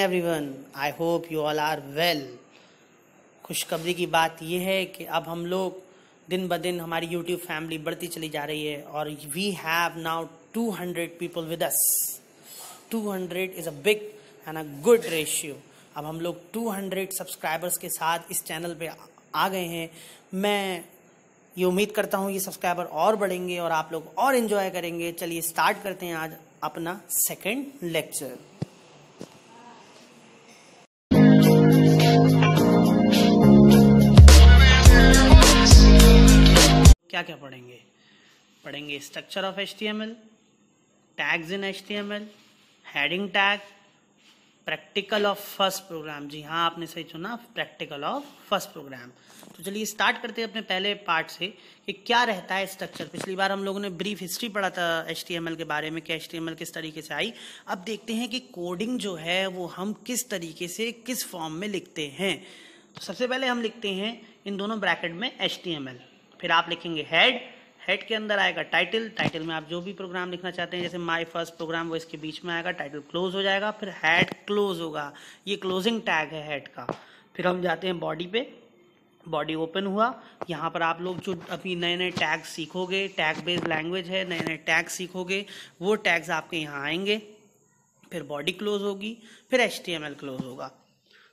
morning one I hope you all are well खुशखबरी की बात यह है कि अब हम लोग दिन ब दिन हमारी यूट्यूब फैमिली बढ़ती चली जा रही है और we have now two hundred people with us hundred is a big and a good ratio अब हम लोग टू हंड्रेड सब्सक्राइबर्स के साथ इस चैनल पे आ गए हैं मैं ये उम्मीद करता हूँ ये सब्सक्राइबर और बढ़ेंगे और आप लोग और इन्जॉय करेंगे चलिए स्टार्ट करते हैं आज अपना सेकेंड लेक्चर क्या क्या पढ़ेंगे पढ़ेंगे structure of H T M L tags in H T M L heading tag practical of first program जी हाँ आपने सही चुना प्रैक्टिकल ऑफ फर्स्ट प्रोग्राम तो चलिए स्टार्ट करते हैं अपने पहले पार्ट से कि क्या रहता है स्ट्रक्चर पिछली बार हम लोगों ने ब्रीफ हिस्ट्री पढ़ा था एच टी एम एल के बारे में कि एच टी एम एल किस तरीके से आई अब देखते हैं कि कोडिंग जो है वो हम किस तरीके से किस फॉर्म में लिखते हैं तो सबसे पहले हम लिखते हैं इन दोनों ब्रैकेट में एच टी एम एल फिर आप लिखेंगे हेड हेड के अंदर आएगा टाइटल टाइटल में आप जो भी प्रोग्राम लिखना चाहते हैं जैसे माय फर्स्ट प्रोग्राम वो इसके बीच में आएगा टाइटल क्लोज हो जाएगा फिर हेड क्लोज होगा ये क्लोजिंग टैग है हेड का फिर हम जाते हैं बॉडी पे बॉडी ओपन हुआ यहाँ पर आप लोग जो अभी नए नए टैग सीखोगे टैग बेस्ड लैंग्वेज है नए नए टैग सीखोगे वो टैग्स आपके यहाँ आएंगे फिर बॉडी क्लोज होगी फिर एच क्लोज होगा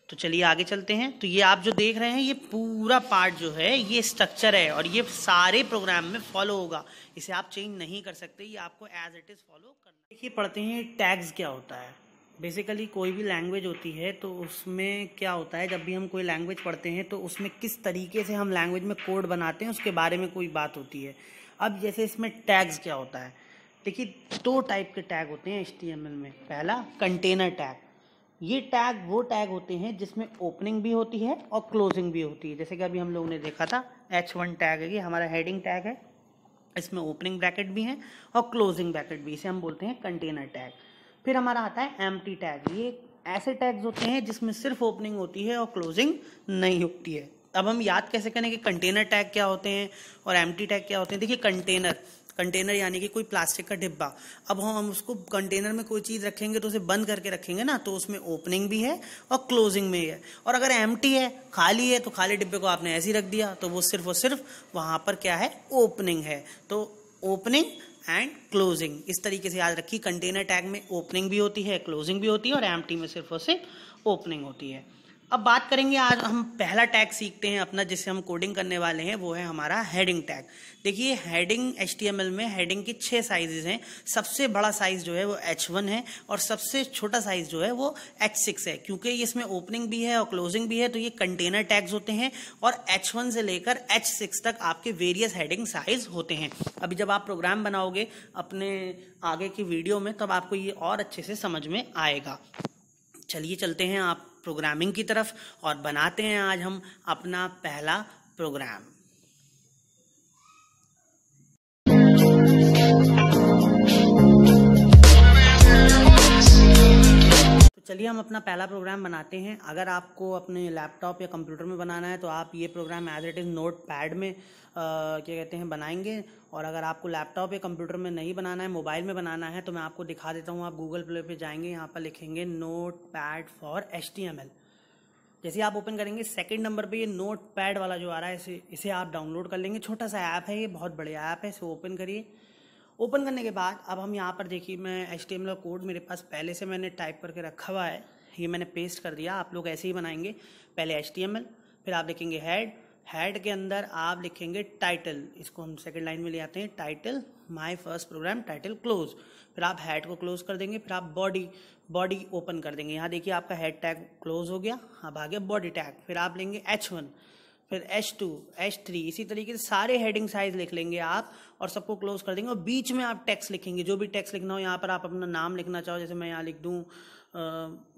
तो चलिए आगे चलते हैं तो ये आप जो देख रहे हैं ये पूरा पार्ट जो है ये स्ट्रक्चर है और ये सारे प्रोग्राम में फॉलो होगा इसे आप चेंज नहीं कर सकते ये आपको एज इट इज़ फॉलो करना देखिए पढ़ते हैं टैग्स क्या होता है बेसिकली कोई भी लैंग्वेज होती है तो उसमें क्या होता है जब भी हम कोई लैंग्वेज पढ़ते हैं तो उसमें किस तरीके से हम लैंग्वेज में कोड बनाते हैं उसके बारे में कोई बात होती है अब जैसे इसमें टैग्स क्या होता है देखिए दो टाइप के टैग होते हैं एच में पहला कंटेनर टैग ये टैग वो टैग होते हैं जिसमें ओपनिंग भी होती है और क्लोजिंग भी होती है जैसे कि अभी हम लोगों ने देखा था एच वन टैग है ये हमारा हेडिंग टैग है इसमें ओपनिंग ब्रैकेट भी है और क्लोजिंग ब्रैकेट भी इसे हम बोलते हैं कंटेनर टैग फिर हमारा आता है एम टैग ये ऐसे टैग्स होते हैं जिसमें सिर्फ ओपनिंग होती है और क्लोजिंग नहीं होती है अब हम याद कैसे करें कि कंटेनर टैग क्या होते हैं और एम टैग क्या होते हैं देखिए कंटेनर कंटेनर यानी कि कोई प्लास्टिक का डिब्बा अब हम उसको कंटेनर में कोई चीज़ रखेंगे तो उसे बंद करके रखेंगे ना तो उसमें ओपनिंग भी है और क्लोजिंग में है और अगर एम है खाली है तो खाली डिब्बे को आपने ऐसे ही रख दिया तो वो सिर्फ और सिर्फ वहाँ पर क्या है ओपनिंग है तो ओपनिंग एंड क्लोजिंग इस तरीके से याद रखिए कंटेनर टैग में ओपनिंग भी होती है क्लोजिंग भी होती है और एम में सिर्फ और सिर्फ ओपनिंग होती है अब बात करेंगे आज हम पहला टैग सीखते हैं अपना जिससे हम कोडिंग करने वाले हैं वो है हमारा हेडिंग टैग देखिए हेडिंग एच में हेडिंग के छः साइजेस हैं सबसे बड़ा साइज जो है वो एच है और सबसे छोटा साइज जो है वो एच है क्योंकि इसमें ओपनिंग भी है और क्लोजिंग भी है तो ये कंटेनर टैग्स होते हैं और एच से लेकर एच तक आपके वेरियस हेडिंग साइज होते हैं अभी जब आप प्रोग्राम बनाओगे अपने आगे की वीडियो में तब आपको ये और अच्छे से समझ में आएगा चलिए चलते हैं आप प्रोग्रामिंग की तरफ और बनाते हैं आज हम अपना पहला प्रोग्राम चलिए हम अपना पहला प्रोग्राम बनाते हैं अगर आपको अपने लैपटॉप या कंप्यूटर में बनाना है तो आप ये program as it is notepad में आ, क्या कहते हैं बनाएंगे और अगर आपको लैपटॉप या कंप्यूटर में नहीं बनाना है मोबाइल में बनाना है तो मैं आपको दिखा देता हूँ आप गूगल प्ले पर जाएंगे यहाँ पर लिखेंगे notepad for H T M L जैसे आप ओपन करेंगे सेकंड नंबर पे ये नोट पैड वाला जो आ रहा है इसे इसे आप डाउनलोड कर लेंगे छोटा सा ऐप है ये बहुत बढ़िया ऐप है इसे ओपन करिए ओपन करने के बाद अब हम यहाँ पर देखिए मैं एच टी कोड मेरे पास पहले से मैंने टाइप करके रखा हुआ है ये मैंने पेस्ट कर दिया आप लोग ऐसे ही बनाएंगे पहले एच फिर आप लिखेंगे हेड हेड के अंदर आप लिखेंगे टाइटल इसको हम सेकेंड लाइन में ले आते हैं title my first program title close फिर आप हेड को क्लोज कर देंगे फिर आप बॉडी बॉडी ओपन कर देंगे यहाँ देखिए आपका हेड टैग क्लोज हो गया अब आ गया बॉडी टैग फिर आप लेंगे एच वन फिर H2, H3 इसी तरीके से सारे हेडिंग साइज लिख लेंगे आप और सबको क्लोज कर देंगे और बीच में आप टैक्स लिखेंगे जो भी टैक्स लिखना हो यहाँ पर आप अपना नाम लिखना चाहो जैसे मैं यहाँ लिख दूँ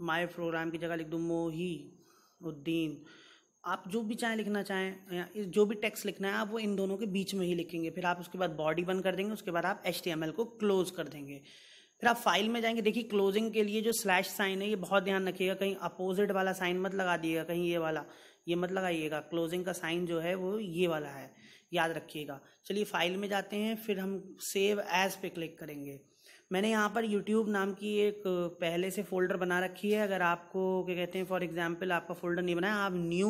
माय प्रोग्राम की जगह लिख दूँ मोही उद्दीन आप जो भी चाहें लिखना चाहें जो भी टेक्स्ट लिखना है आप वो इन दोनों के बीच में ही लिखेंगे फिर आप उसके बाद बॉडी बंद कर देंगे उसके बाद आप एच को क्लोज कर देंगे फिर आप फाइल में जाएंगे देखिए क्लोजिंग के लिए जो स्लैश साइन है ये बहुत ध्यान रखिएगा कहीं अपोजिट वाला साइन मत लगा दिएगा कहीं ये वाला ये मत लगाइएगा क्लोजिंग का साइन जो है वो ये वाला है याद रखिएगा चलिए फाइल में जाते हैं फिर हम सेव एज पे क्लिक करेंगे मैंने यहाँ पर YouTube नाम की एक पहले से फ़ोल्डर बना रखी है अगर आपको क्या कहते हैं फॉर एग्जांपल आपका फ़ोल्डर नहीं बनाया आप न्यू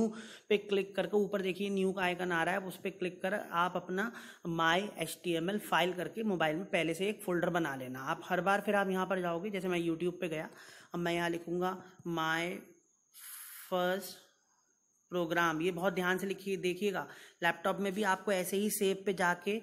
पे क्लिक करके ऊपर देखिए न्यू का आइकन आ रहा है उस पर क्लिक कर आप अपना माई एच फाइल करके मोबाइल में पहले से एक फ़ोल्डर बना लेना आप हर बार फिर आप यहाँ पर जाओगे जैसे मैं यूट्यूब पर गया अब मैं यहाँ लिखूँगा माई फर्स्ट प्रोग्राम ये बहुत ध्यान से लिखिए देखिएगा लैपटॉप में भी आपको ऐसे ही सेव पे जाके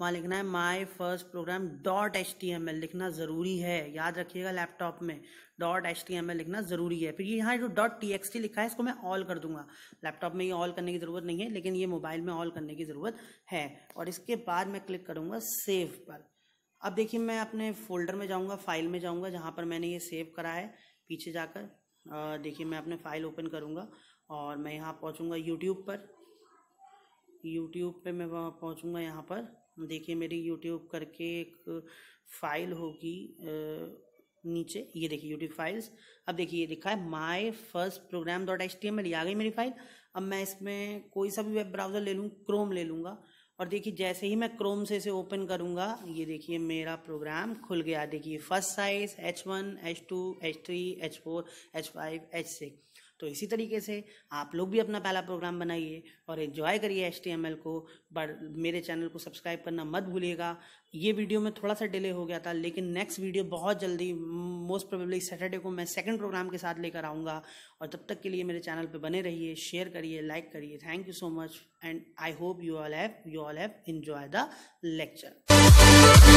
वहाँ लिखना है my first program dot H T M L लिखना ज़रूरी है याद रखिएगा लैपटॉप में dot H T M L लिखना ज़रूरी है फिर ये यहाँ जो डॉट टी एक्स टी लिखा है इसको मैं ऑल कर दूंगा लैपटॉप में ये ऑल करने की ज़रूरत नहीं है लेकिन ये मोबाइल में ऑल करने की ज़रूरत है और इसके बाद मैं क्लिक करूँगा सेव पर अब देखिए मैं अपने फोल्डर में जाऊँगा फाइल में जाऊँगा जहाँ पर मैंने ये सेव करा है पीछे जाकर देखिए मैं अपने फ़ाइल ओपन करूँगा और मैं यहाँ पहुँचूँगा यूट्यूब पर यूट्यूब पे मैं वहाँ पहुँचूँगा यहाँ पर देखिए मेरी यूट्यूब करके एक फ़ाइल होगी नीचे ये देखिए यूट्यूब फाइल्स अब देखिए ये लिखा है my first program dot H T M आ गई मेरी फाइल अब मैं इसमें कोई सा भी वेब ब्राउज़र ले लूँ क्रोम ले लूँगा और देखिए जैसे ही मैं क्रोम से इसे ओपन करूँगा ये देखिए मेरा प्रोग्राम खुल गया देखिए first size H one H two H three H four H five H six तो इसी तरीके से आप लोग भी अपना पहला प्रोग्राम बनाइए और इन्जॉय करिए एच को बट मेरे चैनल को सब्सक्राइब करना मत भूलिएगा ये वीडियो में थोड़ा सा डिले हो गया था लेकिन नेक्स्ट वीडियो बहुत जल्दी मोस्ट प्रोबेबली सैटरडे को मैं सेकंड प्रोग्राम के साथ लेकर आऊँगा और तब तक के लिए मेरे चैनल पर बने रहिए शेयर करिए लाइक करिए thank you so much and I hope you all have you all have enjoy the lecture